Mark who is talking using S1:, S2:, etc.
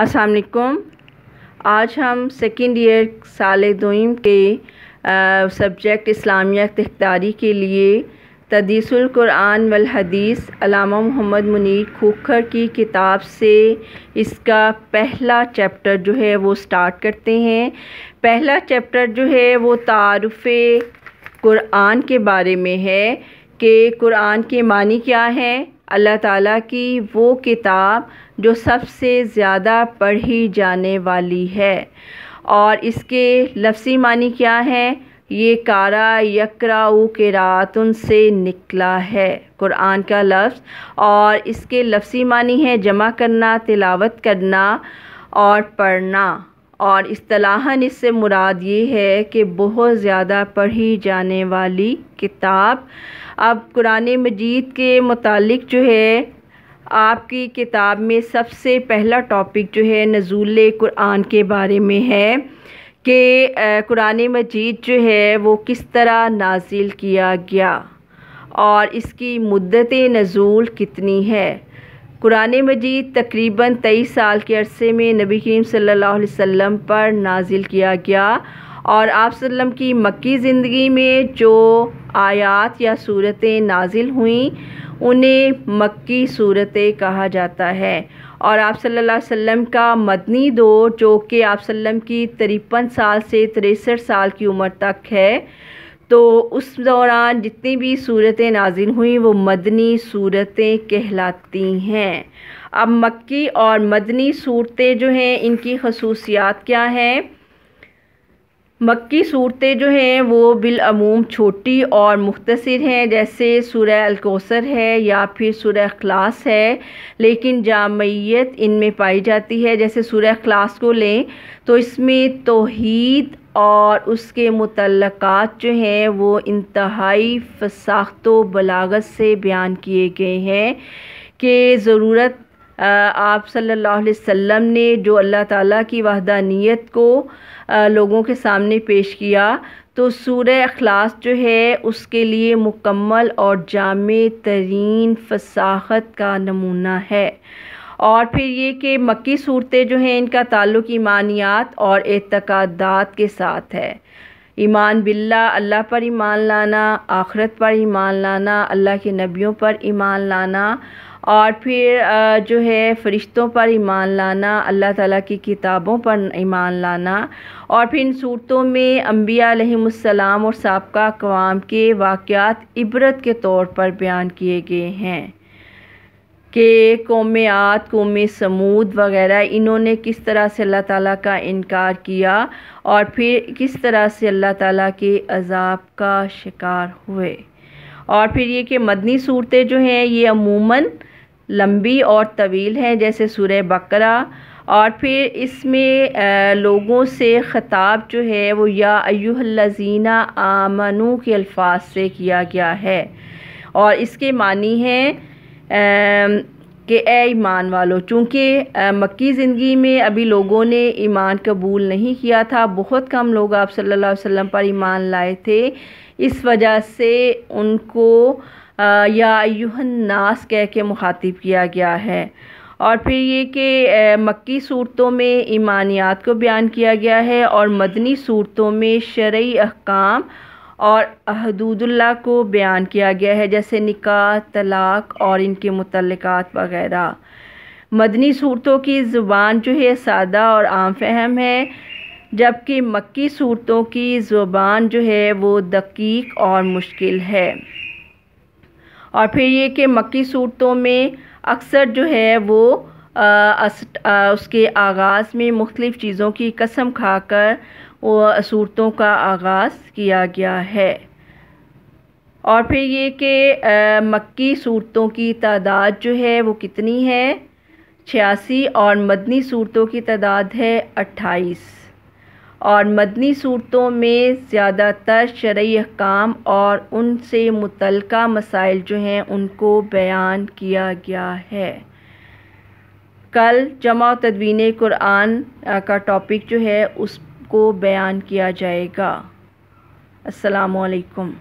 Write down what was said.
S1: अस्सलाम वालेकुम आज हम सेकंड ईयर साल दोम के आ, सब्जेक्ट इस्लामिया तख्तारी के लिए तदीसल कुरान वल हदीस अलामा मोहम्मद मुनीर खोखर की किताब से इसका पहला चैप्टर जो है वो स्टार्ट करते हैं पहला चैप्टर जो है वो तारफ़ कुरान के बारे में है कि कुरान के मानी क्या हैं अल्लाह ताला की वो किताब जो सबसे ज़्यादा पढ़ी जाने वाली है और इसके लफसी मानी क्या है ये कारा यकराऊ के रातन से निकला है कुरान का लफ्ज़ और इसके लफसी मानी है जमा करना तिलावत करना और पढ़ना और असलाहन इससे मुराद ये है कि बहुत ज़्यादा पढ़ी जाने वाली किताब अब कुरान मजीद के मतलब जो है आपकी किताब में सबसे पहला टॉपिक जो है नज़ूल कुरान के बारे में है कि कुरान मजीद जो है वो किस तरह नाजिल किया गया और इसकी मदत नज़ूल कितनी है कुरान मजीद तकरीबन तेईस साल के अरसे में नबी करीम सल्लल्लाहु अलैहि वसल्लम पर नाजिल किया गया और आप सल्लम की मक्की ज़िंदगी में जो आयात या सूरतें नाजिल हुईं उन्हें मक्की सूरतें कहा जाता है और आप सल्लल्लाहु अलैहि वसल्लम का मदनी दौर जो कि आप सल्लम की तिरपन साल से तिरसठ साल की उम्र तक है तो उस दौरान जितनी भी सूरतें नाजिल हुई वो मदनी सूरतें कहलाती हैं अब मक्की और मदनी सूरतें जो हैं इनकी खसूसियात क्या हैं मक्की सूरतें जो हैं वो बिलूम छोटी और मुख्तर हैं जैसे सुरह अलकोसर है या फिर सुरह अखलास है लेकिन जामयत इनमें पाई जाती है जैसे सुरह अखलास को लें तो इसमें तोहद और उसके मुतलक़ात जो हैं वो इंतहाई फसाख्त बलागत से बयान किए गए हैं कि ज़रूरत आप सल्लल्लाहु अलैहि वसल्लम ने जो अल्लाह ताला की वहदानियत को लोगों के सामने पेश किया तो सूर्य अखलास जो है उसके लिए मुकम्मल और जाम तरीन फसाहत का नमूना है और फिर ये कि मक्की सूरतें जो हैं इनका ताल्लुक ईमानियात और एतकादात के साथ है ईमान बिल्ला अल्लाह पर ईमान लाना आखरत पर ईमान लाना अल्लाह के नबियों पर ईमान लाना और फिर जो है फ़रिश्तों पर ईमान लाना अल्लाह ताला की किताबों पर ईमान लाना और फिर इन सूरतों में अम्बियालाम और सबका अकवाम के वाक़ात इबरत के तौर पर बयान किए गए हैं कि कौम आत कौम समूद वगैरह इन्होंने किस तरह से अल्लाह ताला का इनकार किया और फिर किस तरह से अल्लाह ताला के अजाब का शिकार हुए और फिर ये कि मदनी सूरतें जो हैं ये अमूमन लंबी और तवील हैं जैसे सूर्य बकरा और फिर इसमें लोगों से ख़ताब जो है वो या अयुहलजीना आमनू के अल्फाज से किया गया है और इसके मानी हैं कि ए ईमान वालों चूँकि मक्की ज़िंदगी में अभी लोगों ने ईमान कबूल नहीं किया था बहुत कम लोग आप सल्लल्लाहु अलैहि वसल्लम पर ईमान लाए थे इस वजह से उनको या युहन्नास कह के मुखातिब किया गया है और फिर ये कि मक्की सूरतों में ईमानियात को बयान किया गया है और मदनी सूरतों में शर्य अहकाम और हदूदुल्ला को बयान किया गया है जैसे निकाह तलाक और इनके मुतलक़ात वगैरह मदनी सूरतों की ज़ुबान जो है सादा और आम फहम है जबकि मक्की सूरतों की ज़ुबान जो है वो दकीक और मुश्किल है और फिर ये कि मक्की सूरतों में अक्सर जो है वो आ, अस, आ, उसके आगाज़ में मुख्तलिफ़ चीज़ों की कसम खाकर सूरतों का आगाज़ किया गया है और फिर ये कि मक्की सूरतों की तादाद जो है वो कितनी है छियासी और मदनी सूरतों की तादाद है अट्ठाईस और मदनी सूरतों में ज़्यादातर शर्य अहकाम और उनसे मुतल मसाइल जो हैं उनको बयान किया गया है कल जमा तदवीन कुरान का टॉपिक जो है उस को बयान किया जाएगा अस्सलाम वालेकुम